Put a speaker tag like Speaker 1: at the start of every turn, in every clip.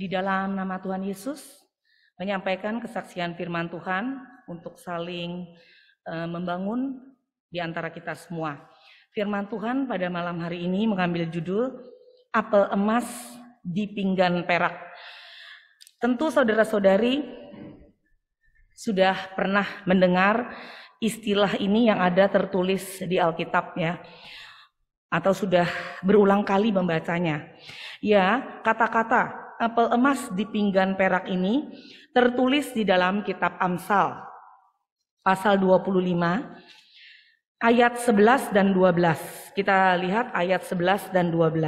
Speaker 1: di dalam nama Tuhan Yesus menyampaikan kesaksian firman Tuhan untuk saling e, membangun di antara kita semua. Firman Tuhan pada malam hari ini mengambil judul Apel Emas di Pinggan Perak. Tentu saudara-saudari sudah pernah mendengar istilah ini yang ada tertulis di Alkitab ya atau sudah berulang kali membacanya. Ya, kata-kata apel emas di pinggan perak ini tertulis di dalam kitab Amsal pasal 25 ayat 11 dan 12. Kita lihat ayat 11 dan 12.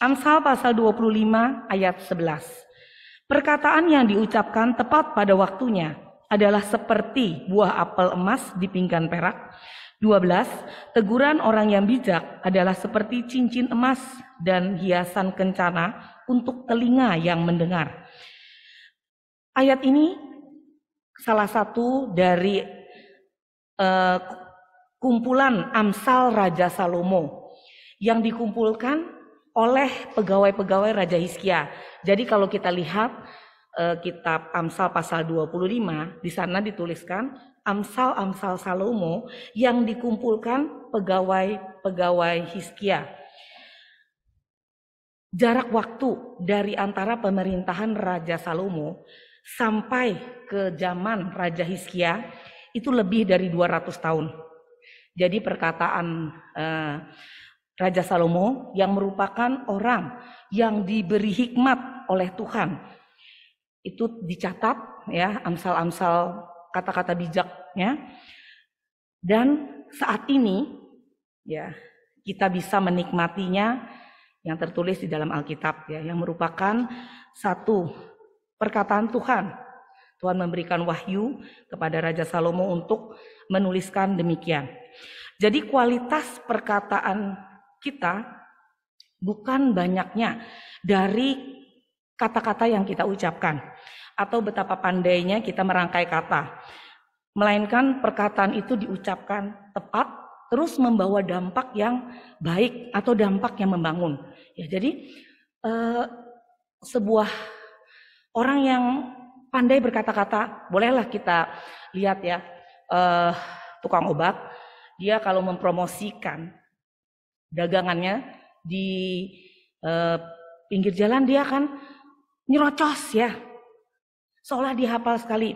Speaker 1: Amsal pasal 25 ayat 11. Perkataan yang diucapkan tepat pada waktunya adalah seperti buah apel emas di pinggan perak. 12. Teguran orang yang bijak adalah seperti cincin emas dan hiasan kencana untuk telinga yang mendengar. Ayat ini salah satu dari uh, kumpulan Amsal Raja Salomo yang dikumpulkan oleh pegawai-pegawai Raja Hizkia. Jadi kalau kita lihat uh, kitab Amsal pasal 25, di sana dituliskan Amsal-Amsal Salomo yang dikumpulkan pegawai-pegawai Hizkia jarak waktu dari antara pemerintahan Raja Salomo sampai ke zaman Raja Hizkia itu lebih dari 200 tahun. Jadi perkataan eh, Raja Salomo yang merupakan orang yang diberi hikmat oleh Tuhan itu dicatat ya amsal-amsal kata-kata bijaknya dan saat ini ya kita bisa menikmatinya yang tertulis di dalam Alkitab ya yang merupakan satu perkataan Tuhan. Tuhan memberikan wahyu kepada Raja Salomo untuk menuliskan demikian. Jadi kualitas perkataan kita bukan banyaknya dari kata-kata yang kita ucapkan atau betapa pandainya kita merangkai kata. Melainkan perkataan itu diucapkan tepat terus membawa dampak yang baik atau dampak yang membangun. Ya, jadi uh, sebuah orang yang pandai berkata-kata, bolehlah kita lihat ya uh, tukang obat, dia kalau mempromosikan dagangannya di uh, pinggir jalan dia akan nyerocos ya, seolah dihafal sekali.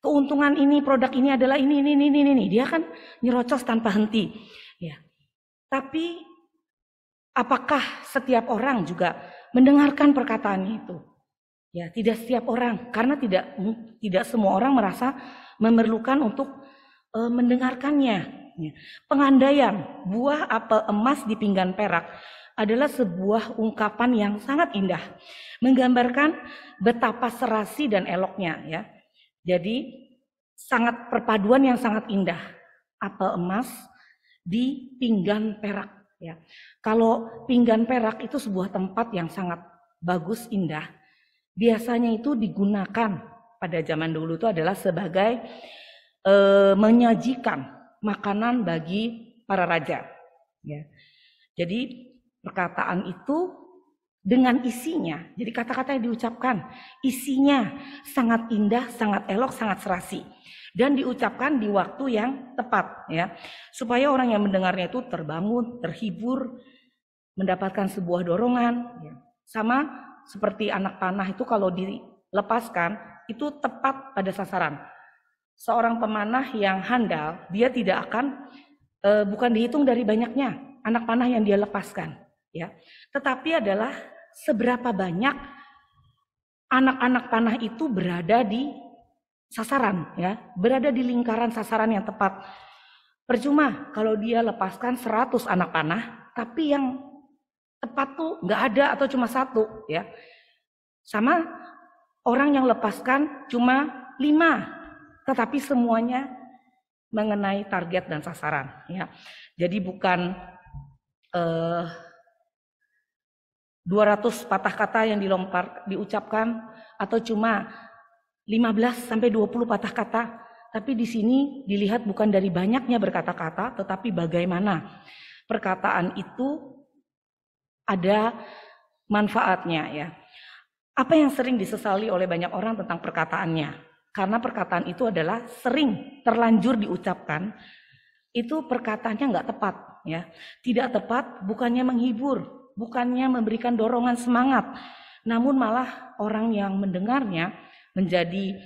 Speaker 1: Keuntungan ini produk ini adalah ini ini ini ini, ini. dia kan nyerocos tanpa henti. Ya. Tapi Apakah setiap orang juga mendengarkan perkataan itu? Ya, tidak setiap orang karena tidak tidak semua orang merasa memerlukan untuk e, mendengarkannya. Ya, Pengandaian buah apel emas di pinggan perak adalah sebuah ungkapan yang sangat indah, menggambarkan betapa serasi dan eloknya ya. Jadi sangat perpaduan yang sangat indah. Apel emas di pinggan perak Ya. Kalau pinggan perak itu sebuah tempat yang sangat bagus, indah. Biasanya itu digunakan pada zaman dulu itu adalah sebagai e, menyajikan makanan bagi para raja. Ya. Jadi perkataan itu dengan isinya, jadi kata-kata yang diucapkan, isinya sangat indah, sangat elok, sangat serasi dan diucapkan di waktu yang tepat ya supaya orang yang mendengarnya itu terbangun terhibur mendapatkan sebuah dorongan ya. sama seperti anak panah itu kalau dilepaskan itu tepat pada sasaran seorang pemanah yang handal dia tidak akan e, bukan dihitung dari banyaknya anak panah yang dia lepaskan ya tetapi adalah seberapa banyak anak-anak panah itu berada di sasaran ya, berada di lingkaran sasaran yang tepat. Percuma kalau dia lepaskan 100 anak panah, tapi yang tepat tuh nggak ada atau cuma satu ya. Sama orang yang lepaskan cuma lima, tetapi semuanya mengenai target dan sasaran ya. Jadi bukan eh, 200 patah kata yang dilompar diucapkan atau cuma 15 sampai 20 patah kata, tapi di sini dilihat bukan dari banyaknya berkata-kata, tetapi bagaimana perkataan itu ada manfaatnya ya. Apa yang sering disesali oleh banyak orang tentang perkataannya? Karena perkataan itu adalah sering terlanjur diucapkan, itu perkataannya nggak tepat ya. Tidak tepat bukannya menghibur, bukannya memberikan dorongan semangat, namun malah orang yang mendengarnya menjadi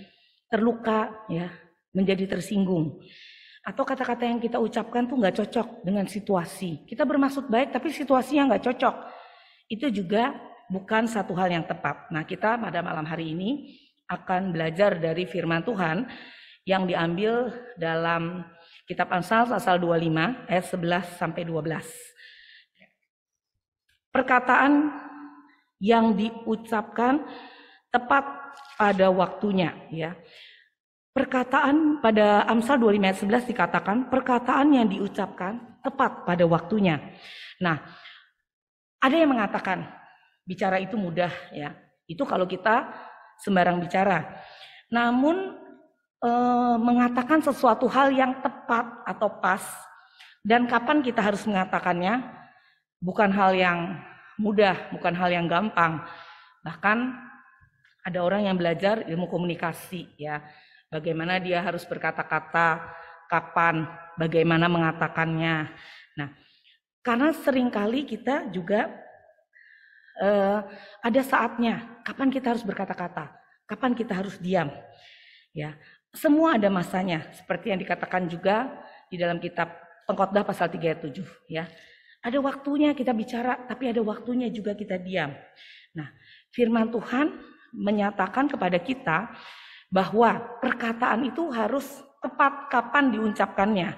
Speaker 1: terluka ya, menjadi tersinggung. Atau kata-kata yang kita ucapkan tuh nggak cocok dengan situasi. Kita bermaksud baik tapi situasinya nggak cocok. Itu juga bukan satu hal yang tepat. Nah kita pada malam hari ini akan belajar dari firman Tuhan yang diambil dalam kitab Amsal pasal 25 ayat 11 sampai 12 perkataan yang diucapkan tepat pada waktunya ya. Perkataan pada Amsal 25 ayat 11 dikatakan perkataan yang diucapkan tepat pada waktunya. Nah, ada yang mengatakan bicara itu mudah ya. Itu kalau kita sembarang bicara. Namun e, mengatakan sesuatu hal yang tepat atau pas dan kapan kita harus mengatakannya bukan hal yang mudah, bukan hal yang gampang. Bahkan ada orang yang belajar ilmu komunikasi ya bagaimana dia harus berkata-kata kapan bagaimana mengatakannya nah karena seringkali kita juga eh, ada saatnya kapan kita harus berkata-kata kapan kita harus diam ya semua ada masanya seperti yang dikatakan juga di dalam kitab pengkhotbah pasal 37 ya ada waktunya kita bicara tapi ada waktunya juga kita diam nah firman Tuhan menyatakan kepada kita bahwa perkataan itu harus tepat kapan diucapkannya.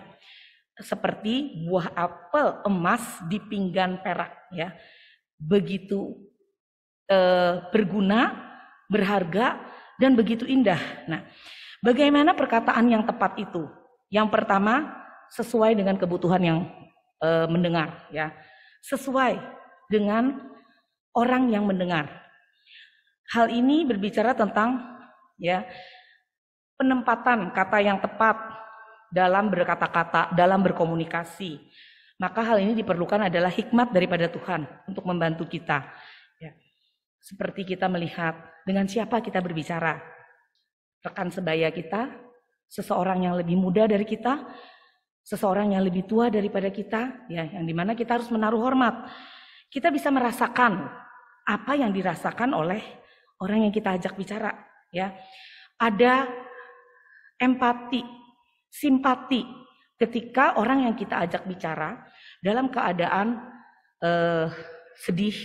Speaker 1: Seperti buah apel emas di pinggan perak ya. Begitu eh, berguna, berharga dan begitu indah. Nah, bagaimana perkataan yang tepat itu? Yang pertama, sesuai dengan kebutuhan yang e, mendengar ya. Sesuai dengan orang yang mendengar. Hal ini berbicara tentang ya penempatan kata yang tepat dalam berkata-kata, dalam berkomunikasi. Maka hal ini diperlukan adalah hikmat daripada Tuhan untuk membantu kita. Ya. Seperti kita melihat dengan siapa kita berbicara. Rekan sebaya kita, seseorang yang lebih muda dari kita, seseorang yang lebih tua daripada kita, ya, yang dimana kita harus menaruh hormat. Kita bisa merasakan apa yang dirasakan oleh orang yang kita ajak bicara ya. Ada empati, simpati ketika orang yang kita ajak bicara dalam keadaan eh, sedih,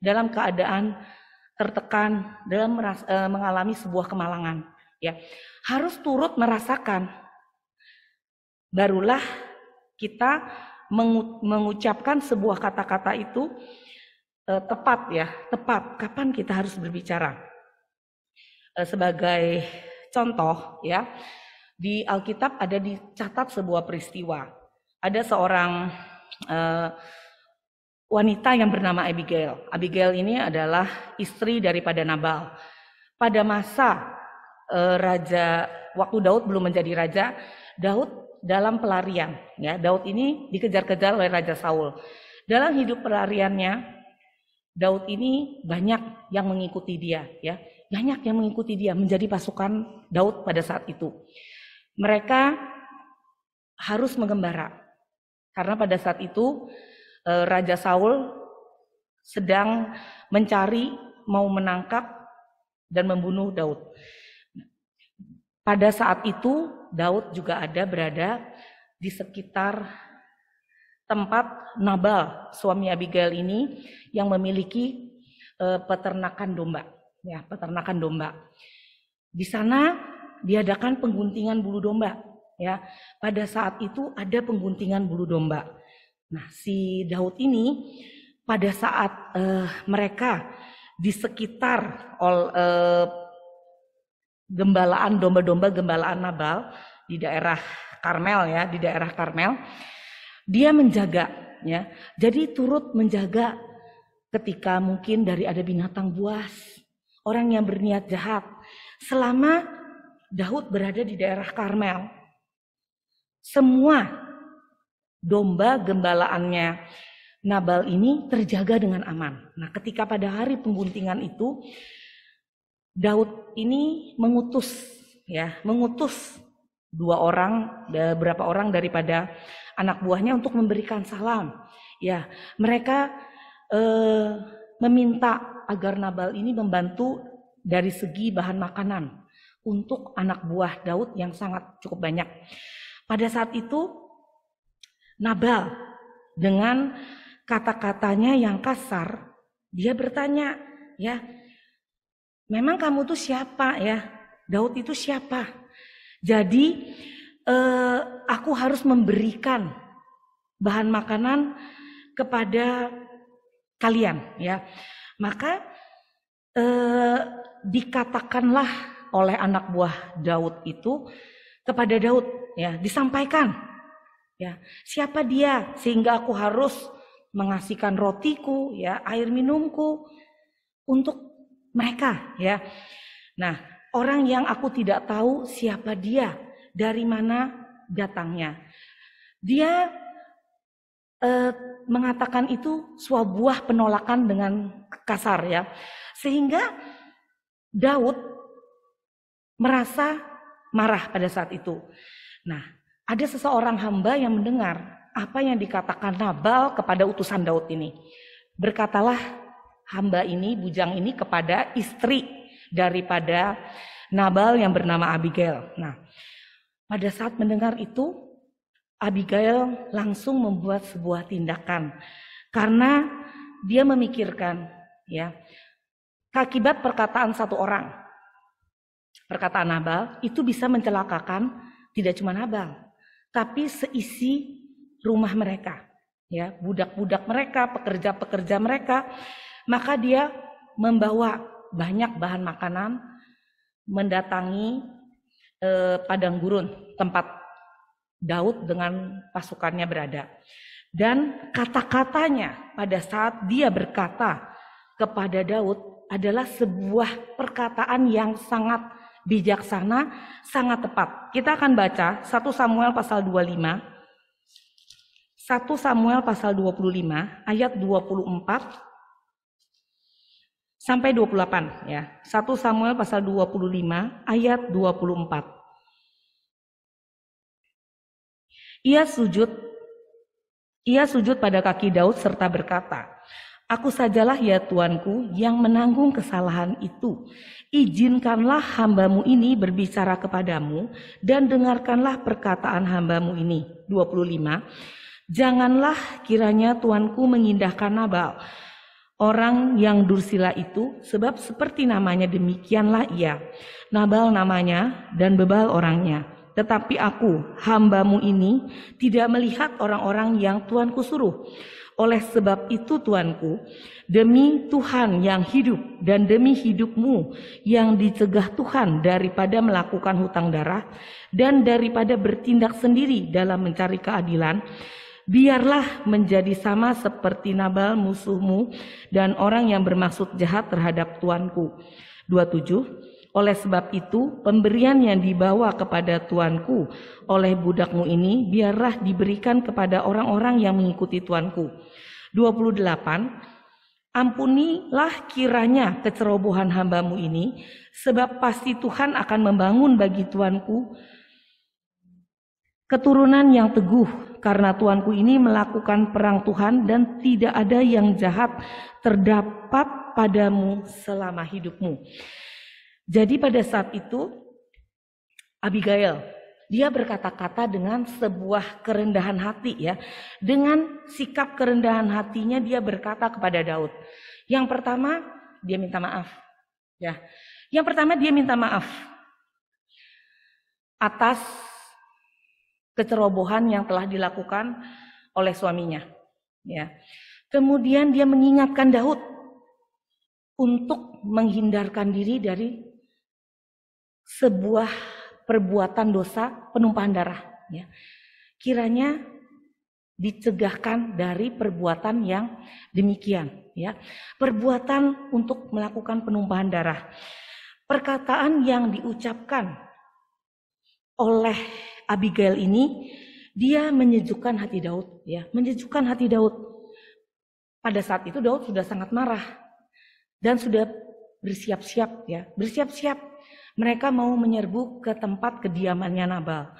Speaker 1: dalam keadaan tertekan, dalam meras, eh, mengalami sebuah kemalangan ya. Harus turut merasakan barulah kita mengucapkan sebuah kata-kata itu Eh, tepat ya, tepat kapan kita harus berbicara. Eh, sebagai contoh ya, di Alkitab ada dicatat sebuah peristiwa. Ada seorang uh, wanita yang bernama Abigail. Abigail ini adalah istri daripada Nabal. Pada masa uh, raja waktu Daud belum menjadi raja, Daud dalam pelarian ya. Daud ini dikejar-kejar oleh raja Saul. Dalam hidup pelariannya, Daud ini banyak yang mengikuti dia, ya. Banyak yang mengikuti dia menjadi pasukan Daud pada saat itu. Mereka harus mengembara. Karena pada saat itu e, Raja Saul sedang mencari mau menangkap dan membunuh Daud. Pada saat itu Daud juga ada berada di sekitar tempat Nabal, suami Abigail ini yang memiliki eh, peternakan domba, ya, peternakan domba. Di sana diadakan pengguntingan bulu domba, ya. Pada saat itu ada pengguntingan bulu domba. Nah, si Daud ini pada saat eh, mereka di sekitar all, eh, gembalaan domba-domba gembalaan Nabal di daerah Karmel ya, di daerah Karmel dia menjaga, ya. Jadi turut menjaga ketika mungkin dari ada binatang buas, orang yang berniat jahat. Selama Daud berada di daerah Karmel, semua domba gembalaannya Nabal ini terjaga dengan aman. Nah, ketika pada hari pengguntingan itu Daud ini mengutus ya, mengutus dua orang, beberapa eh, orang daripada anak buahnya untuk memberikan salam. Ya, mereka eh, meminta agar Nabal ini membantu dari segi bahan makanan untuk anak buah Daud yang sangat cukup banyak. Pada saat itu Nabal dengan kata-katanya yang kasar, dia bertanya, ya, memang kamu tuh siapa ya? Daud itu siapa? Jadi eh, aku harus memberikan bahan makanan kepada kalian ya. Maka eh, dikatakanlah oleh anak buah Daud itu kepada Daud ya, disampaikan ya, siapa dia sehingga aku harus mengasihkan rotiku ya, air minumku untuk mereka ya. Nah, orang yang aku tidak tahu siapa dia dari mana datangnya. Dia eh, mengatakan itu sebuah buah penolakan dengan kasar ya. Sehingga Daud merasa marah pada saat itu. Nah, ada seseorang hamba yang mendengar apa yang dikatakan Nabal kepada utusan Daud ini. Berkatalah hamba ini, bujang ini kepada istri daripada Nabal yang bernama Abigail. Nah, pada saat mendengar itu, Abigail langsung membuat sebuah tindakan karena dia memikirkan ya akibat perkataan satu orang perkataan Nabal itu bisa mencelakakan tidak cuma Nabal tapi seisi rumah mereka ya budak-budak mereka pekerja-pekerja mereka maka dia membawa banyak bahan makanan mendatangi eh, padang gurun tempat Daud dengan pasukannya berada. Dan kata-katanya pada saat dia berkata kepada Daud adalah sebuah perkataan yang sangat bijaksana, sangat tepat. Kita akan baca 1 Samuel pasal 25 1 Samuel pasal 25 ayat 24 sampai 28 ya. 1 Samuel pasal 25 ayat 24. Ia sujud ia sujud pada kaki Daud serta berkata, Aku sajalah ya Tuanku yang menanggung kesalahan itu. Izinkanlah hambamu ini berbicara kepadamu dan dengarkanlah perkataan hambamu ini. 25. Janganlah kiranya Tuanku mengindahkan Nabal orang yang dursila itu, sebab seperti namanya demikianlah ia. Nabal namanya dan bebal orangnya. Tetapi aku, hambamu ini, tidak melihat orang-orang yang Tuanku suruh. Oleh sebab itu Tuanku, demi Tuhan yang hidup dan demi hidupmu yang dicegah Tuhan daripada melakukan hutang darah dan daripada bertindak sendiri dalam mencari keadilan, biarlah menjadi sama seperti Nabal musuhmu dan orang yang bermaksud jahat terhadap tuanku. 27 oleh sebab itu, pemberian yang dibawa kepada tuanku oleh budakmu ini biarlah diberikan kepada orang-orang yang mengikuti tuanku. 28 Ampunilah kiranya kecerobohan hambamu ini, sebab pasti Tuhan akan membangun bagi tuanku keturunan yang teguh karena Tuanku ini melakukan perang Tuhan dan tidak ada yang jahat terdapat padamu selama hidupmu. Jadi pada saat itu Abigail dia berkata-kata dengan sebuah kerendahan hati ya. Dengan sikap kerendahan hatinya dia berkata kepada Daud. Yang pertama dia minta maaf. Ya. Yang pertama dia minta maaf atas kecerobohan yang telah dilakukan oleh suaminya. Ya. Kemudian dia mengingatkan Daud untuk menghindarkan diri dari sebuah perbuatan dosa penumpahan darah. Ya. Kiranya dicegahkan dari perbuatan yang demikian. Ya. Perbuatan untuk melakukan penumpahan darah. Perkataan yang diucapkan oleh Abigail ini dia menyejukkan hati Daud ya, menyejukkan hati Daud. Pada saat itu Daud sudah sangat marah dan sudah bersiap-siap ya, bersiap-siap mereka mau menyerbu ke tempat kediamannya Nabal.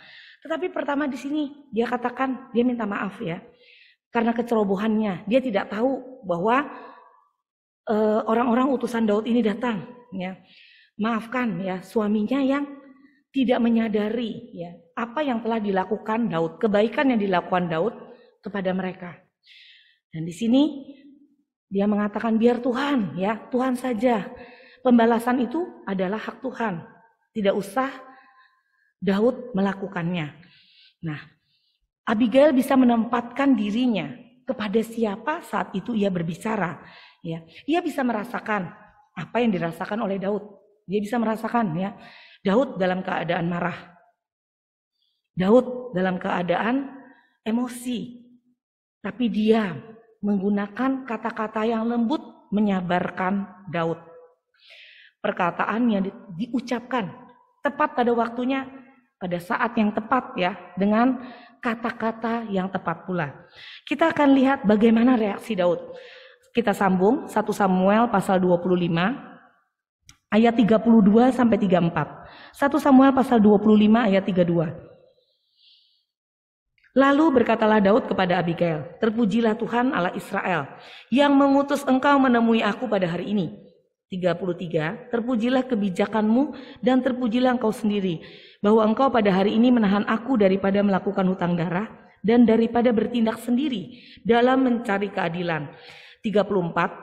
Speaker 1: Tetapi pertama di sini dia katakan dia minta maaf ya karena kecerobohannya. Dia tidak tahu bahwa orang eh, orang-orang utusan Daud ini datang ya. Maafkan ya suaminya yang tidak menyadari ya apa yang telah dilakukan Daud, kebaikan yang dilakukan Daud kepada mereka. Dan di sini dia mengatakan biar Tuhan ya, Tuhan saja. Pembalasan itu adalah hak Tuhan. Tidak usah Daud melakukannya. Nah, Abigail bisa menempatkan dirinya kepada siapa saat itu ia berbicara. Ya, ia bisa merasakan apa yang dirasakan oleh Daud. Dia bisa merasakan ya, Daud dalam keadaan marah. Daud dalam keadaan emosi, tapi dia menggunakan kata-kata yang lembut menyabarkan Daud. Perkataan yang di, diucapkan tepat pada waktunya, pada saat yang tepat ya, dengan kata-kata yang tepat pula. Kita akan lihat bagaimana reaksi Daud. Kita sambung 1 Samuel pasal 25 ayat 32 sampai 34. 1 Samuel pasal 25 ayat 32. Lalu berkatalah Daud kepada Abigail, "Terpujilah Tuhan Allah Israel yang mengutus engkau menemui aku pada hari ini." 33 Terpujilah kebijakanmu dan terpujilah engkau sendiri bahwa engkau pada hari ini menahan aku daripada melakukan hutang darah dan daripada bertindak sendiri dalam mencari keadilan. 34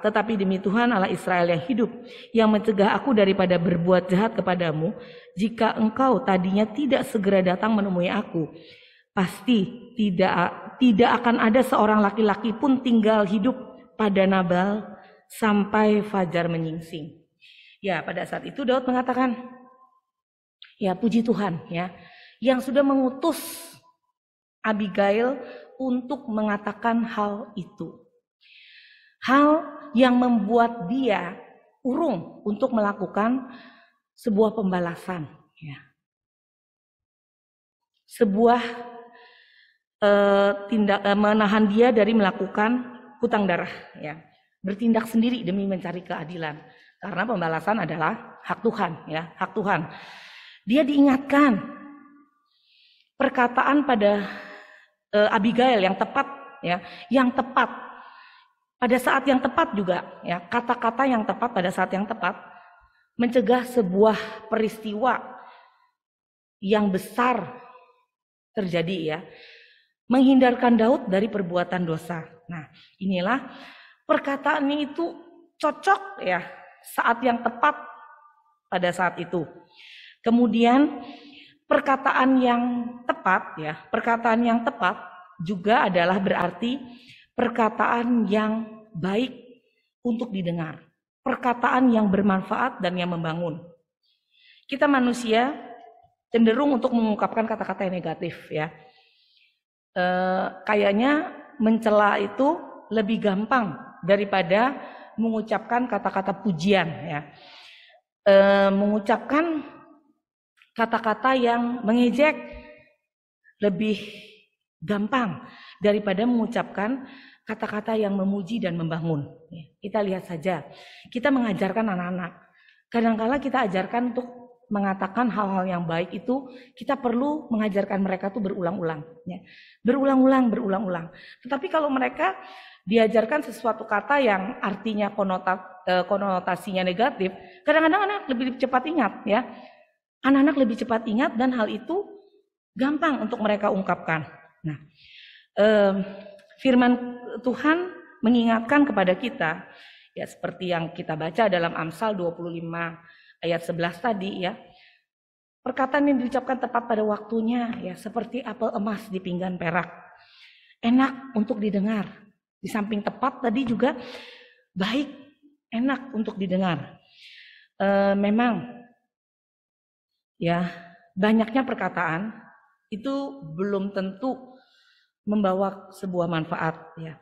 Speaker 1: Tetapi demi Tuhan Allah Israel yang hidup yang mencegah aku daripada berbuat jahat kepadamu jika engkau tadinya tidak segera datang menemui aku Pasti tidak tidak akan ada seorang laki-laki pun tinggal hidup pada Nabal sampai fajar menyingsing. Ya, pada saat itu Daud mengatakan, ya puji Tuhan ya, yang sudah mengutus Abigail untuk mengatakan hal itu. Hal yang membuat dia urung untuk melakukan sebuah pembalasan. Ya. Sebuah eh, tindak eh, menahan dia dari melakukan hutang darah ya. Bertindak sendiri demi mencari keadilan karena pembalasan adalah hak Tuhan ya, hak Tuhan. Dia diingatkan perkataan pada eh, Abigail yang tepat ya, yang tepat pada saat yang tepat juga ya, kata-kata yang tepat pada saat yang tepat mencegah sebuah peristiwa yang besar terjadi ya menghindarkan Daud dari perbuatan dosa. Nah, inilah perkataan ini itu cocok ya, saat yang tepat pada saat itu. Kemudian perkataan yang tepat ya, perkataan yang tepat juga adalah berarti perkataan yang baik untuk didengar, perkataan yang bermanfaat dan yang membangun. Kita manusia cenderung untuk mengungkapkan kata-kata yang negatif ya. Eh, kayaknya mencela itu lebih gampang daripada mengucapkan kata-kata pujian ya. E, mengucapkan kata-kata yang mengejek lebih gampang daripada mengucapkan kata-kata yang memuji dan membangun. Kita lihat saja. Kita mengajarkan anak-anak. Kadangkala kita ajarkan untuk mengatakan hal-hal yang baik itu kita perlu mengajarkan mereka tuh berulang-ulang ya. Berulang-ulang, berulang-ulang. Tetapi kalau mereka diajarkan sesuatu kata yang artinya konota, e, konotasinya negatif, kadang-kadang anak lebih cepat ingat ya. Anak-anak lebih cepat ingat dan hal itu gampang untuk mereka ungkapkan. Nah, eh, firman Tuhan mengingatkan kepada kita ya seperti yang kita baca dalam Amsal 25 ayat 11 tadi ya. Perkataan yang diucapkan tepat pada waktunya ya seperti apel emas di pinggan perak. Enak untuk didengar. Di samping tepat tadi juga baik, enak untuk didengar. E, memang ya banyaknya perkataan itu belum tentu membawa sebuah manfaat ya.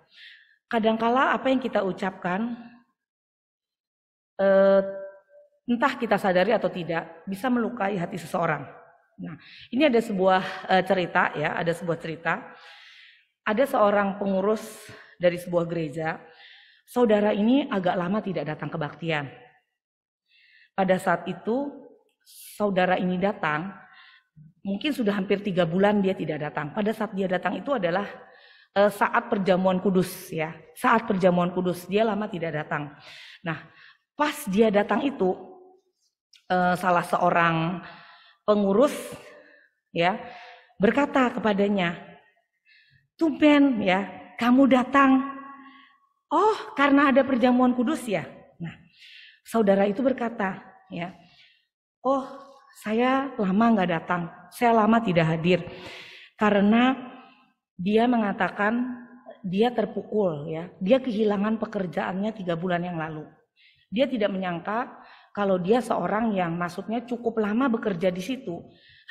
Speaker 1: Kadangkala apa yang kita ucapkan eh, entah kita sadari atau tidak bisa melukai hati seseorang. Nah, ini ada sebuah eh, cerita ya, ada sebuah cerita. Ada seorang pengurus dari sebuah gereja. Saudara ini agak lama tidak datang kebaktian. Pada saat itu saudara ini datang, mungkin sudah hampir tiga bulan dia tidak datang. Pada saat dia datang itu adalah eh, saat perjamuan kudus ya, saat perjamuan kudus dia lama tidak datang. Nah, pas dia datang itu Eh, salah seorang pengurus ya berkata kepadanya, "Tumben ya, kamu datang. Oh, karena ada perjamuan kudus ya." Nah, saudara itu berkata, ya, "Oh, saya lama nggak datang. Saya lama tidak hadir." Karena dia mengatakan dia terpukul ya. Dia kehilangan pekerjaannya tiga bulan yang lalu. Dia tidak menyangka kalau dia seorang yang maksudnya cukup lama bekerja di situ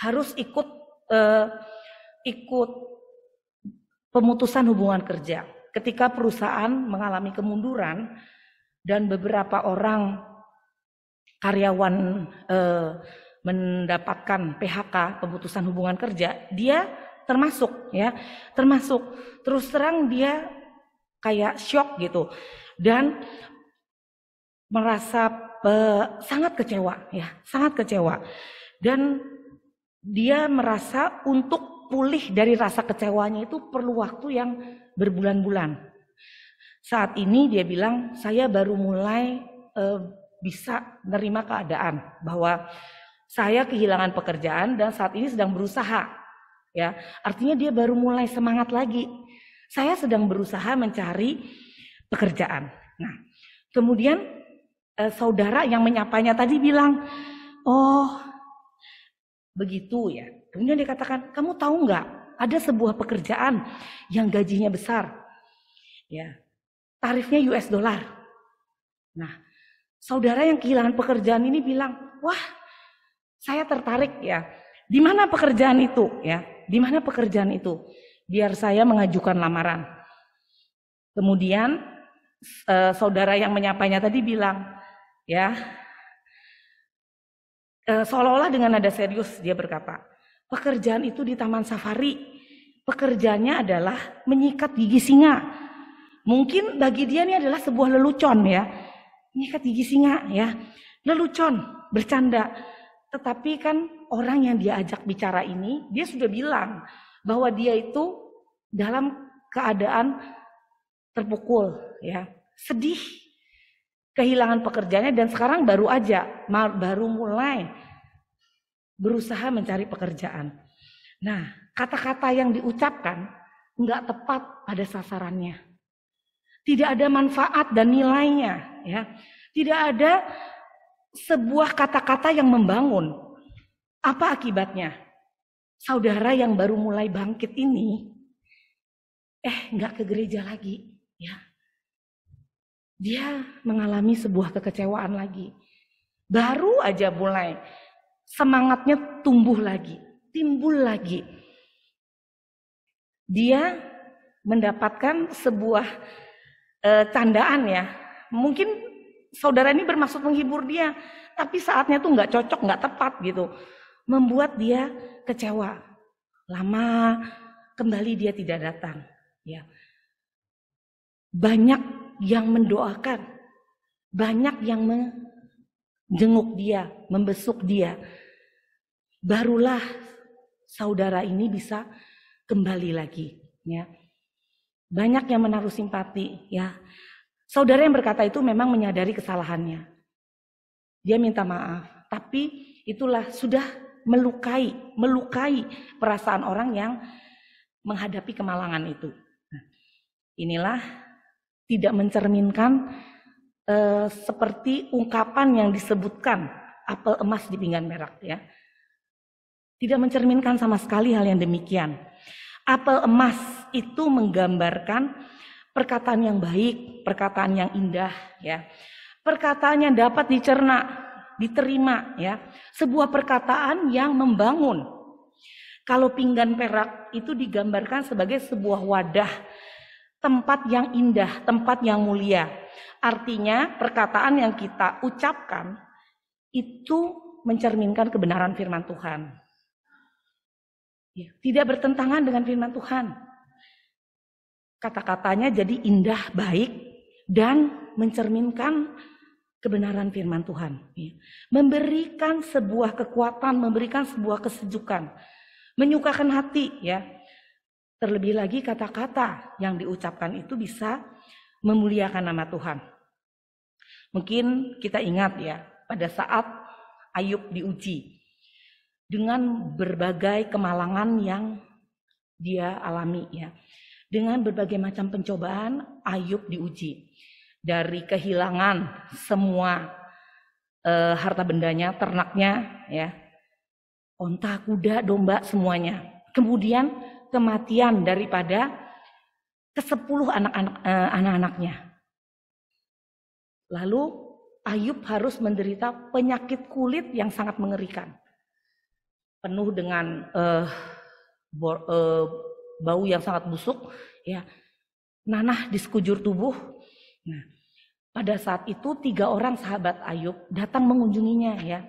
Speaker 1: harus ikut eh, ikut pemutusan hubungan kerja. Ketika perusahaan mengalami kemunduran dan beberapa orang karyawan eh, mendapatkan PHK, pemutusan hubungan kerja, dia termasuk ya, termasuk terus terang dia kayak shock gitu dan merasa eh, sangat kecewa ya, sangat kecewa. Dan dia merasa untuk pulih dari rasa kecewanya itu perlu waktu yang berbulan-bulan. Saat ini dia bilang saya baru mulai eh, bisa menerima keadaan bahwa saya kehilangan pekerjaan dan saat ini sedang berusaha. Ya, artinya dia baru mulai semangat lagi. Saya sedang berusaha mencari pekerjaan. Nah, kemudian eh, saudara yang menyapanya tadi bilang, oh begitu ya. Kemudian dia katakan, kamu tahu nggak ada sebuah pekerjaan yang gajinya besar, ya tarifnya US dollar. Nah, saudara yang kehilangan pekerjaan ini bilang, wah saya tertarik ya. Di mana pekerjaan itu ya? Di mana pekerjaan itu? Biar saya mengajukan lamaran. Kemudian eh, saudara yang menyapanya tadi bilang, ya e, seolah-olah dengan nada serius dia berkata pekerjaan itu di taman safari pekerjaannya adalah menyikat gigi singa mungkin bagi dia ini adalah sebuah lelucon ya menyikat gigi singa ya lelucon bercanda tetapi kan orang yang dia ajak bicara ini dia sudah bilang bahwa dia itu dalam keadaan terpukul ya sedih kehilangan pekerjaannya dan sekarang baru aja baru mulai berusaha mencari pekerjaan. Nah, kata-kata yang diucapkan nggak tepat pada sasarannya. Tidak ada manfaat dan nilainya, ya. Tidak ada sebuah kata-kata yang membangun. Apa akibatnya? Saudara yang baru mulai bangkit ini, eh nggak ke gereja lagi, ya dia mengalami sebuah kekecewaan lagi. Baru aja mulai semangatnya tumbuh lagi, timbul lagi. Dia mendapatkan sebuah e, candaan ya. Mungkin saudara ini bermaksud menghibur dia, tapi saatnya tuh nggak cocok, nggak tepat gitu. Membuat dia kecewa. Lama kembali dia tidak datang. Ya. Banyak yang mendoakan, banyak yang menjenguk dia, membesuk dia. Barulah saudara ini bisa kembali lagi, ya. Banyak yang menaruh simpati, ya. Saudara yang berkata itu memang menyadari kesalahannya. Dia minta maaf, tapi itulah sudah melukai, melukai perasaan orang yang menghadapi kemalangan itu. Nah, inilah tidak mencerminkan eh, seperti ungkapan yang disebutkan apel emas di pinggan perak ya. Tidak mencerminkan sama sekali hal yang demikian. Apel emas itu menggambarkan perkataan yang baik, perkataan yang indah ya. Perkataan yang dapat dicerna, diterima ya. Sebuah perkataan yang membangun. Kalau pinggan perak itu digambarkan sebagai sebuah wadah tempat yang indah, tempat yang mulia. Artinya, perkataan yang kita ucapkan itu mencerminkan kebenaran firman Tuhan. Ya, tidak bertentangan dengan firman Tuhan. Kata-katanya jadi indah, baik, dan mencerminkan kebenaran firman Tuhan. Ya, memberikan sebuah kekuatan, memberikan sebuah kesejukan, menyukakan hati ya Terlebih lagi kata-kata yang diucapkan itu bisa memuliakan nama Tuhan. Mungkin kita ingat ya, pada saat Ayub diuji dengan berbagai kemalangan yang dia alami ya. Dengan berbagai macam pencobaan Ayub diuji. Dari kehilangan semua e, harta bendanya, ternaknya ya, onta, kuda, domba semuanya. Kemudian kematian daripada kesepuluh anak-anak eh, anak-anaknya. Lalu Ayub harus menderita penyakit kulit yang sangat mengerikan, penuh dengan eh, bor, eh, bau yang sangat busuk, ya nanah di sekujur tubuh. Nah, pada saat itu tiga orang sahabat Ayub datang mengunjunginya ya.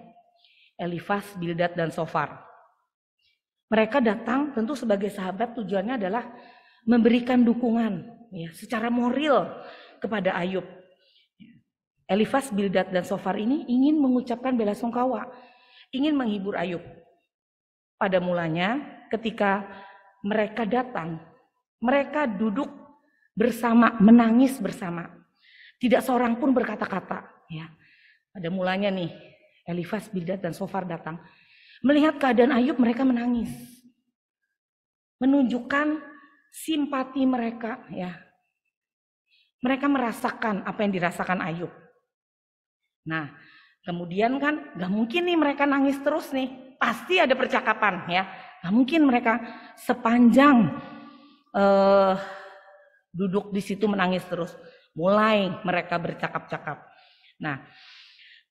Speaker 1: Elifas, Bildad, dan Sofar. Mereka datang tentu sebagai sahabat tujuannya adalah memberikan dukungan ya, secara moral kepada Ayub. Elifas, Bildad, dan Sofar ini ingin mengucapkan bela sungkawa, ingin menghibur Ayub. Pada mulanya ketika mereka datang, mereka duduk bersama, menangis bersama. Tidak seorang pun berkata-kata. Ya. Pada mulanya nih, Elifas, Bildad, dan Sofar datang. Melihat keadaan Ayub, mereka menangis. Menunjukkan simpati mereka ya. Mereka merasakan apa yang dirasakan Ayub. Nah, kemudian kan gak mungkin nih mereka nangis terus nih. Pasti ada percakapan ya. Gak mungkin mereka sepanjang uh, duduk di situ menangis terus. Mulai mereka bercakap-cakap. Nah,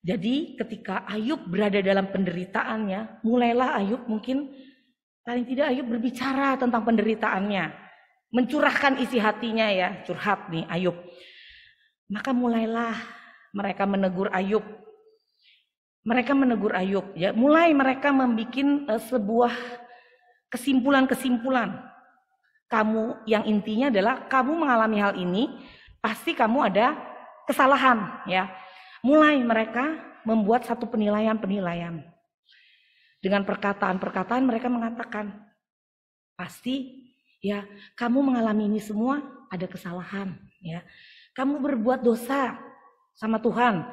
Speaker 1: jadi ketika Ayub berada dalam penderitaannya, mulailah Ayub mungkin paling tidak Ayub berbicara tentang penderitaannya, mencurahkan isi hatinya ya, curhat nih Ayub. Maka mulailah mereka menegur Ayub. Mereka menegur Ayub ya, mulai mereka membuat eh, sebuah kesimpulan-kesimpulan. Kamu yang intinya adalah kamu mengalami hal ini, pasti kamu ada kesalahan ya mulai mereka membuat satu penilaian-penilaian. Dengan perkataan-perkataan mereka mengatakan, pasti ya kamu mengalami ini semua ada kesalahan ya. Kamu berbuat dosa sama Tuhan.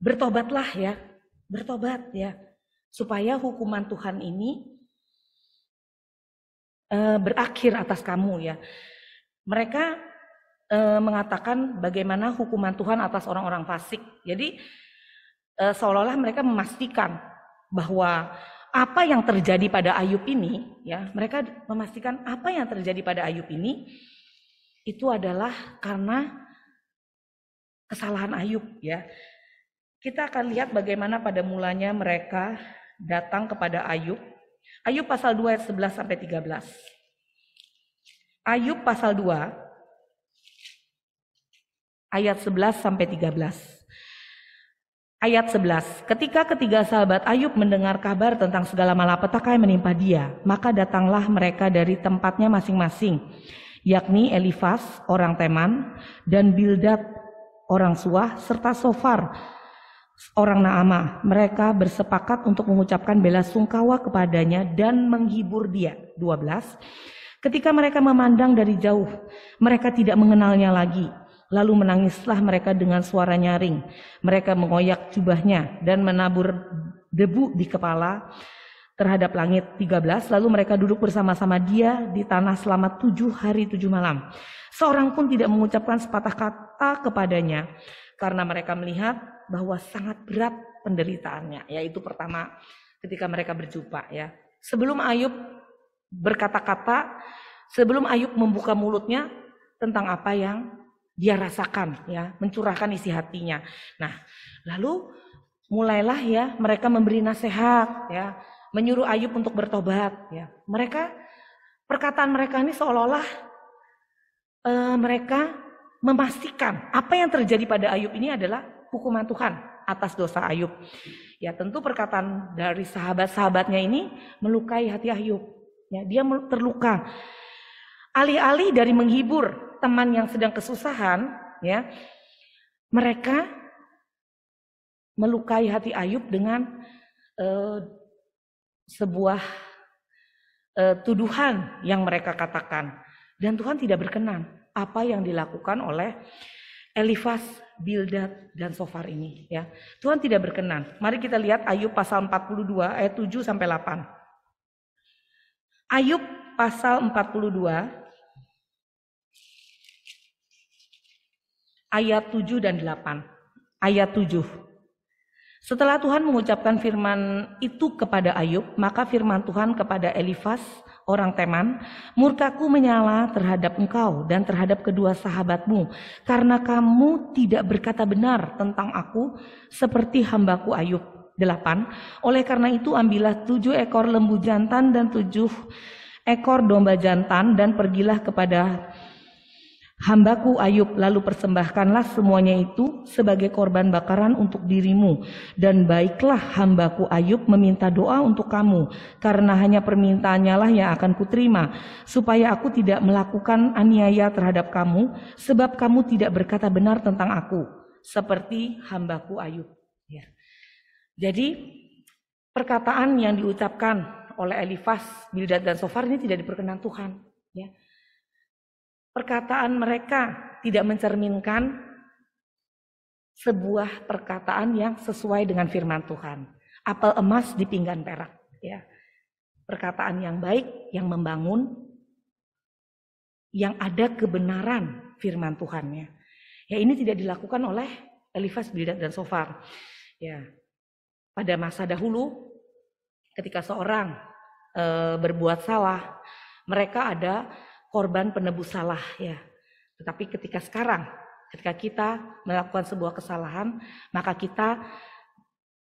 Speaker 1: Bertobatlah ya, bertobat ya. Supaya hukuman Tuhan ini e, berakhir atas kamu ya. Mereka e, mengatakan bagaimana hukuman Tuhan atas orang-orang fasik. Jadi e, seolah-olah mereka memastikan bahwa apa yang terjadi pada Ayub ini, ya mereka memastikan apa yang terjadi pada Ayub ini itu adalah karena kesalahan Ayub, ya. Kita akan lihat bagaimana pada mulanya mereka datang kepada Ayub. Ayub pasal 2 ayat 11 sampai 13. Ayub pasal 2 ayat 11 sampai 13. Ayat 11, ketika ketiga sahabat Ayub mendengar kabar tentang segala malapetaka yang menimpa dia, maka datanglah mereka dari tempatnya masing-masing, yakni Elifas, orang Teman, dan Bildad, orang Suah, serta Sofar, orang Naama. Mereka bersepakat untuk mengucapkan bela sungkawa kepadanya dan menghibur dia. 12, ketika mereka memandang dari jauh, mereka tidak mengenalnya lagi, Lalu menangislah mereka dengan suara nyaring. Mereka mengoyak jubahnya dan menabur debu di kepala terhadap langit 13. Lalu mereka duduk bersama-sama dia di tanah selama tujuh hari tujuh malam. Seorang pun tidak mengucapkan sepatah kata kepadanya. Karena mereka melihat bahwa sangat berat penderitaannya. Yaitu pertama ketika mereka berjumpa ya. Sebelum Ayub berkata-kata, sebelum Ayub membuka mulutnya tentang apa yang dia rasakan ya, mencurahkan isi hatinya. Nah, lalu mulailah ya mereka memberi nasihat ya, menyuruh Ayub untuk bertobat ya. Mereka perkataan mereka ini seolah-olah e, mereka memastikan apa yang terjadi pada Ayub ini adalah hukuman Tuhan atas dosa Ayub. Ya, tentu perkataan dari sahabat-sahabatnya ini melukai hati Ayub. Ya, dia terluka. Alih-alih dari menghibur teman yang sedang kesusahan, ya, mereka melukai hati Ayub dengan uh, sebuah uh, tuduhan yang mereka katakan, dan Tuhan tidak berkenan apa yang dilakukan oleh Elifas, Bildad, dan Sofar ini. Ya, Tuhan tidak berkenan. Mari kita lihat Ayub pasal 42 ayat 7 sampai 8. Ayub pasal 42 ayat 7 dan 8. Ayat 7. Setelah Tuhan mengucapkan firman itu kepada Ayub, maka firman Tuhan kepada Elifas, orang Teman, murkaku menyala terhadap engkau dan terhadap kedua sahabatmu, karena kamu tidak berkata benar tentang aku seperti hambaku Ayub. 8. Oleh karena itu ambillah tujuh ekor lembu jantan dan tujuh ekor domba jantan dan pergilah kepada Hambaku Ayub lalu persembahkanlah semuanya itu sebagai korban bakaran untuk dirimu dan baiklah hambaku Ayub meminta doa untuk kamu karena hanya permintaannya lah yang akan kuterima supaya aku tidak melakukan aniaya terhadap kamu sebab kamu tidak berkata benar tentang aku seperti hambaku Ayub ya. Jadi perkataan yang diucapkan oleh Elifas, Bildad dan Sofar ini tidak diperkenan Tuhan ya perkataan mereka tidak mencerminkan sebuah perkataan yang sesuai dengan firman Tuhan. Apel emas di pinggan perak, ya. Perkataan yang baik, yang membangun, yang ada kebenaran firman Tuhannya. Ya ini tidak dilakukan oleh Elifas, Bildad, dan Sofar. Ya, pada masa dahulu, ketika seorang e, berbuat salah, mereka ada korban penebus salah ya. Tetapi ketika sekarang, ketika kita melakukan sebuah kesalahan, maka kita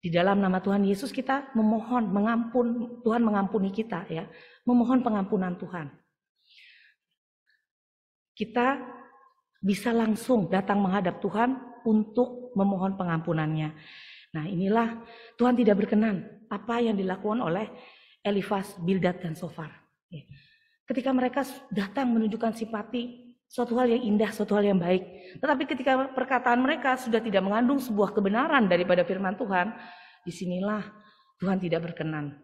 Speaker 1: di dalam nama Tuhan Yesus kita memohon, mengampun, Tuhan mengampuni kita ya, memohon pengampunan Tuhan. Kita bisa langsung datang menghadap Tuhan untuk memohon pengampunannya. Nah inilah Tuhan tidak berkenan apa yang dilakukan oleh Elifas, Bildad, dan Sofar. Ya ketika mereka datang menunjukkan simpati, suatu hal yang indah, suatu hal yang baik. Tetapi ketika perkataan mereka sudah tidak mengandung sebuah kebenaran daripada firman Tuhan, disinilah Tuhan tidak berkenan.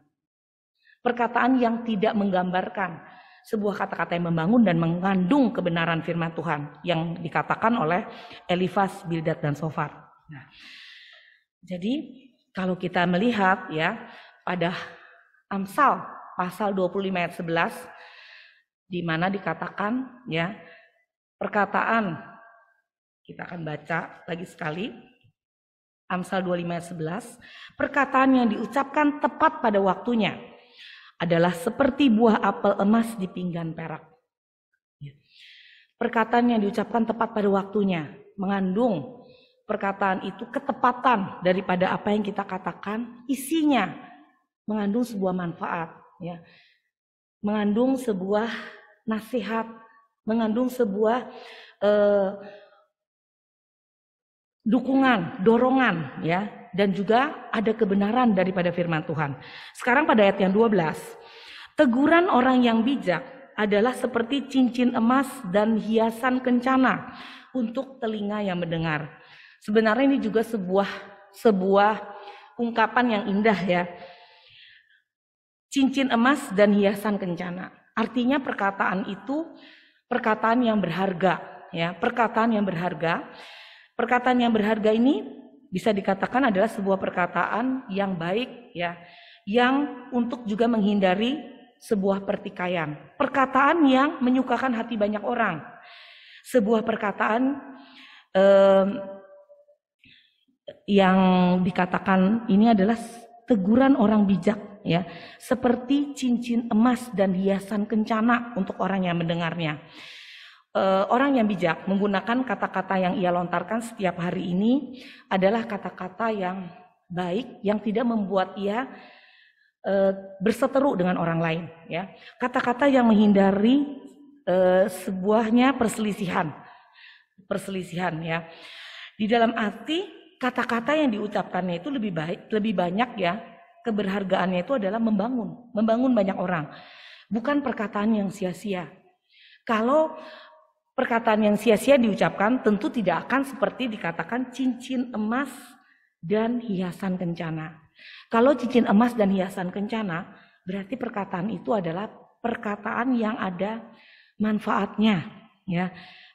Speaker 1: Perkataan yang tidak menggambarkan sebuah kata-kata yang membangun dan mengandung kebenaran firman Tuhan yang dikatakan oleh Elifas, Bildad, dan Sofar. Nah, jadi kalau kita melihat ya pada Amsal pasal 25 ayat 11 di mana dikatakan ya perkataan kita akan baca lagi sekali Amsal 25 11 perkataan yang diucapkan tepat pada waktunya adalah seperti buah apel emas di pinggan perak ya. perkataan yang diucapkan tepat pada waktunya mengandung perkataan itu ketepatan daripada apa yang kita katakan isinya mengandung sebuah manfaat ya mengandung sebuah nasihat, mengandung sebuah eh, dukungan, dorongan ya, dan juga ada kebenaran daripada firman Tuhan. Sekarang pada ayat yang 12. Teguran orang yang bijak adalah seperti cincin emas dan hiasan kencana untuk telinga yang mendengar. Sebenarnya ini juga sebuah sebuah ungkapan yang indah ya cincin emas dan hiasan kencana. Artinya perkataan itu perkataan yang berharga, ya, perkataan yang berharga. Perkataan yang berharga ini bisa dikatakan adalah sebuah perkataan yang baik, ya, yang untuk juga menghindari sebuah pertikaian. Perkataan yang menyukakan hati banyak orang. Sebuah perkataan eh, yang dikatakan ini adalah teguran orang bijak ya seperti cincin emas dan hiasan kencana untuk orang yang mendengarnya e, orang yang bijak menggunakan kata-kata yang ia lontarkan setiap hari ini adalah kata-kata yang baik yang tidak membuat ia e, berseteru dengan orang lain ya kata-kata yang menghindari e, sebuahnya perselisihan perselisihan ya di dalam arti kata-kata yang diucapkannya itu lebih baik lebih banyak ya keberhargaannya itu adalah membangun, membangun banyak orang. Bukan perkataan yang sia-sia. Kalau perkataan yang sia-sia diucapkan tentu tidak akan seperti dikatakan cincin emas dan hiasan kencana. Kalau cincin emas dan hiasan kencana, berarti perkataan itu adalah perkataan yang ada manfaatnya, ya.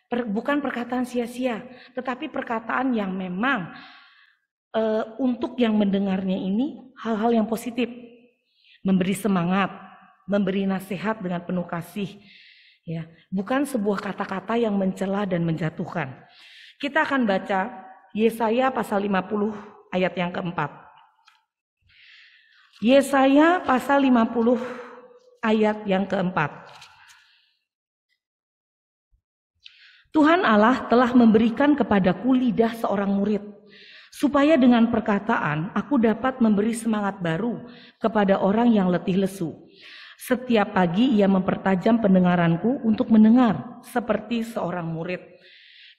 Speaker 1: Per, bukan perkataan sia-sia, tetapi perkataan yang memang uh, untuk yang mendengarnya ini hal-hal yang positif, memberi semangat, memberi nasihat dengan penuh kasih, ya, bukan sebuah kata-kata yang mencela dan menjatuhkan. Kita akan baca Yesaya pasal 50 ayat yang keempat. Yesaya pasal 50 ayat yang keempat. Tuhan Allah telah memberikan kepadaku lidah seorang murid supaya dengan perkataan aku dapat memberi semangat baru kepada orang yang letih lesu. Setiap pagi ia mempertajam pendengaranku untuk mendengar seperti seorang murid.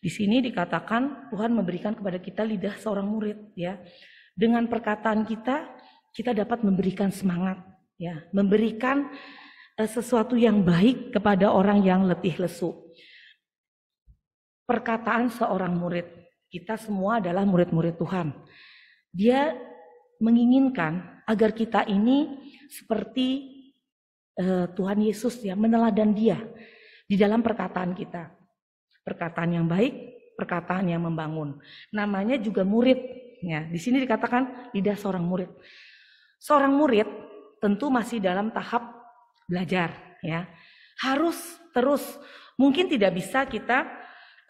Speaker 1: Di sini dikatakan Tuhan memberikan kepada kita lidah seorang murid ya. Dengan perkataan kita kita dapat memberikan semangat ya, memberikan eh, sesuatu yang baik kepada orang yang letih lesu. Perkataan seorang murid. Kita semua adalah murid-murid Tuhan. Dia menginginkan agar kita ini seperti uh, Tuhan Yesus ya, meneladan dia di dalam perkataan kita. Perkataan yang baik, perkataan yang membangun. Namanya juga murid ya. Di sini dikatakan lidah seorang murid. Seorang murid tentu masih dalam tahap belajar ya. Harus terus mungkin tidak bisa kita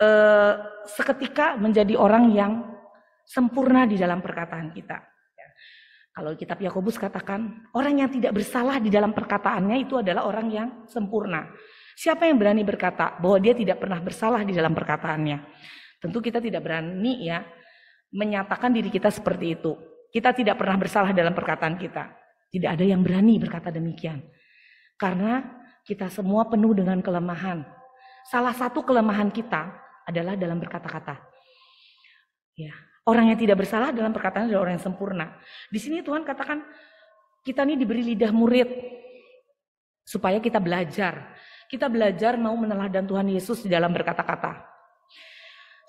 Speaker 1: eh, seketika menjadi orang yang sempurna di dalam perkataan kita. Ya. Kalau kitab Yakobus katakan, orang yang tidak bersalah di dalam perkataannya itu adalah orang yang sempurna. Siapa yang berani berkata bahwa dia tidak pernah bersalah di dalam perkataannya? Tentu kita tidak berani ya menyatakan diri kita seperti itu. Kita tidak pernah bersalah dalam perkataan kita. Tidak ada yang berani berkata demikian. Karena kita semua penuh dengan kelemahan. Salah satu kelemahan kita adalah dalam berkata-kata. Ya, orang yang tidak bersalah dalam perkataan adalah orang yang sempurna. Di sini Tuhan katakan kita ini diberi lidah murid supaya kita belajar. Kita belajar mau meneladan Tuhan Yesus di dalam berkata-kata.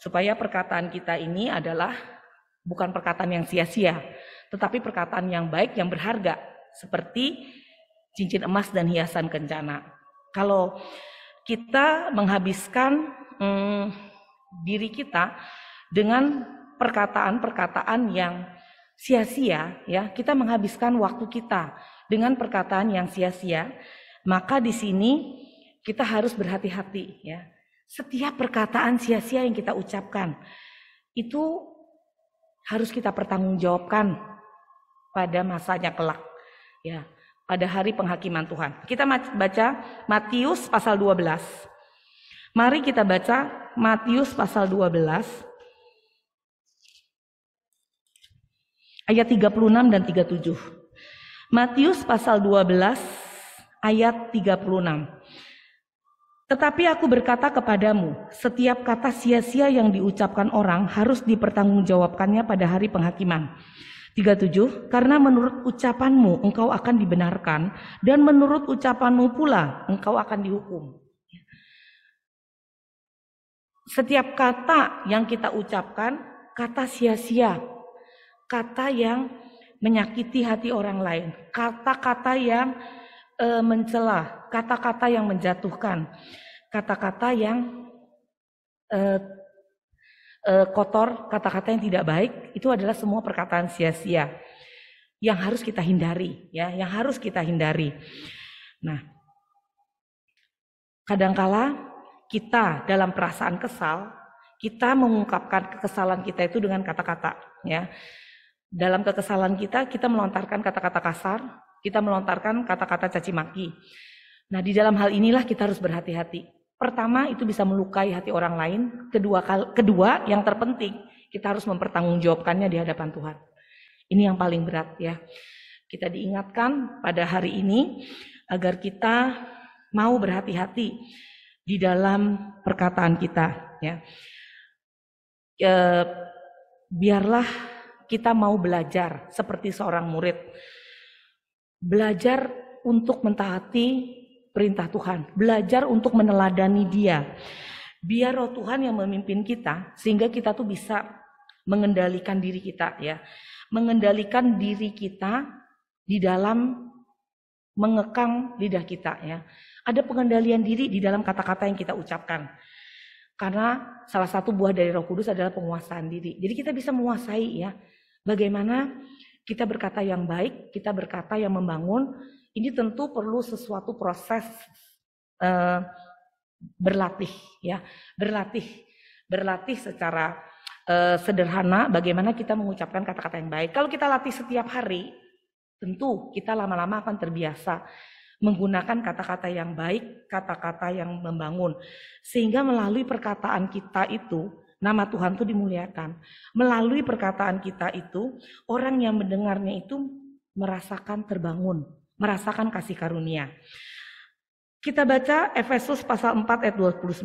Speaker 1: Supaya perkataan kita ini adalah bukan perkataan yang sia-sia, tetapi perkataan yang baik yang berharga seperti cincin emas dan hiasan kencana. Kalau kita menghabiskan hmm, diri kita dengan perkataan-perkataan yang sia-sia ya kita menghabiskan waktu kita dengan perkataan yang sia-sia maka di sini kita harus berhati-hati ya setiap perkataan sia-sia yang kita ucapkan itu harus kita pertanggungjawabkan pada masanya kelak ya pada hari penghakiman Tuhan kita baca Matius pasal 12 Mari kita baca Matius pasal 12 ayat 36 dan 37. Matius pasal 12 ayat 36. Tetapi aku berkata kepadamu, setiap kata sia-sia yang diucapkan orang harus dipertanggungjawabkannya pada hari penghakiman. 37. Karena menurut ucapanmu engkau akan dibenarkan dan menurut ucapanmu pula engkau akan dihukum. Setiap kata yang kita ucapkan, kata sia-sia, kata yang menyakiti hati orang lain, kata-kata yang e, mencela, kata-kata yang menjatuhkan, kata-kata yang e, e, kotor, kata-kata yang tidak baik, itu adalah semua perkataan sia-sia yang harus kita hindari, ya, yang harus kita hindari. Nah, kadangkala kita dalam perasaan kesal, kita mengungkapkan kekesalan kita itu dengan kata-kata, ya. Dalam kekesalan kita, kita melontarkan kata-kata kasar, kita melontarkan kata-kata caci maki. Nah, di dalam hal inilah kita harus berhati-hati. Pertama, itu bisa melukai hati orang lain. Kedua, kedua yang terpenting, kita harus mempertanggungjawabkannya di hadapan Tuhan. Ini yang paling berat ya. Kita diingatkan pada hari ini agar kita mau berhati-hati di dalam perkataan kita ya. E, biarlah kita mau belajar seperti seorang murid. Belajar untuk mentaati perintah Tuhan, belajar untuk meneladani Dia. Biar Roh Tuhan yang memimpin kita sehingga kita tuh bisa mengendalikan diri kita ya. Mengendalikan diri kita di dalam mengekang lidah kita ya. Ada pengendalian diri di dalam kata-kata yang kita ucapkan. Karena salah satu buah dari Roh Kudus adalah penguasaan diri. Jadi kita bisa menguasai ya bagaimana kita berkata yang baik, kita berkata yang membangun. Ini tentu perlu sesuatu proses uh, berlatih ya, berlatih, berlatih secara uh, sederhana bagaimana kita mengucapkan kata-kata yang baik. Kalau kita latih setiap hari, tentu kita lama-lama akan terbiasa menggunakan kata-kata yang baik, kata-kata yang membangun. Sehingga melalui perkataan kita itu, nama Tuhan itu dimuliakan. Melalui perkataan kita itu, orang yang mendengarnya itu merasakan terbangun, merasakan kasih karunia. Kita baca Efesus pasal 4 ayat 29.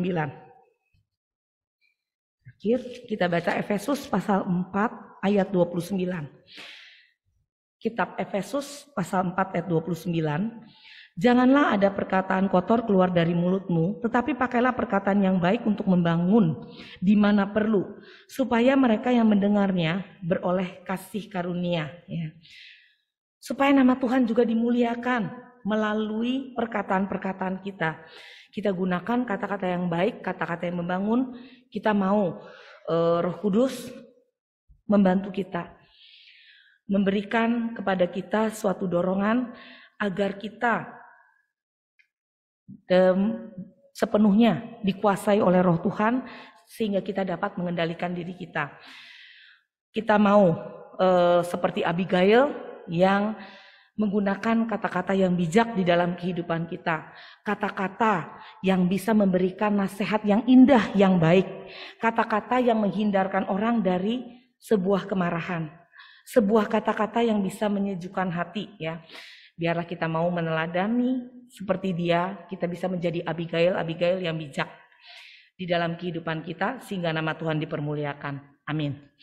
Speaker 1: Akhir, kita baca Efesus pasal 4 ayat 29. Kitab Efesus pasal 4 ayat 29. Janganlah ada perkataan kotor keluar dari mulutmu, tetapi pakailah perkataan yang baik untuk membangun di mana perlu, supaya mereka yang mendengarnya beroleh kasih karunia. Ya. Supaya nama Tuhan juga dimuliakan melalui perkataan-perkataan kita. Kita gunakan kata-kata yang baik, kata-kata yang membangun. Kita mau eh, Roh Kudus membantu kita, memberikan kepada kita suatu dorongan agar kita sepenuhnya dikuasai oleh roh Tuhan sehingga kita dapat mengendalikan diri kita. Kita mau uh, seperti Abigail yang menggunakan kata-kata yang bijak di dalam kehidupan kita. Kata-kata yang bisa memberikan nasihat yang indah, yang baik. Kata-kata yang menghindarkan orang dari sebuah kemarahan. Sebuah kata-kata yang bisa menyejukkan hati ya. Biarlah kita mau meneladani seperti dia, kita bisa menjadi Abigail, Abigail yang bijak di dalam kehidupan kita sehingga nama Tuhan dipermuliakan. Amin.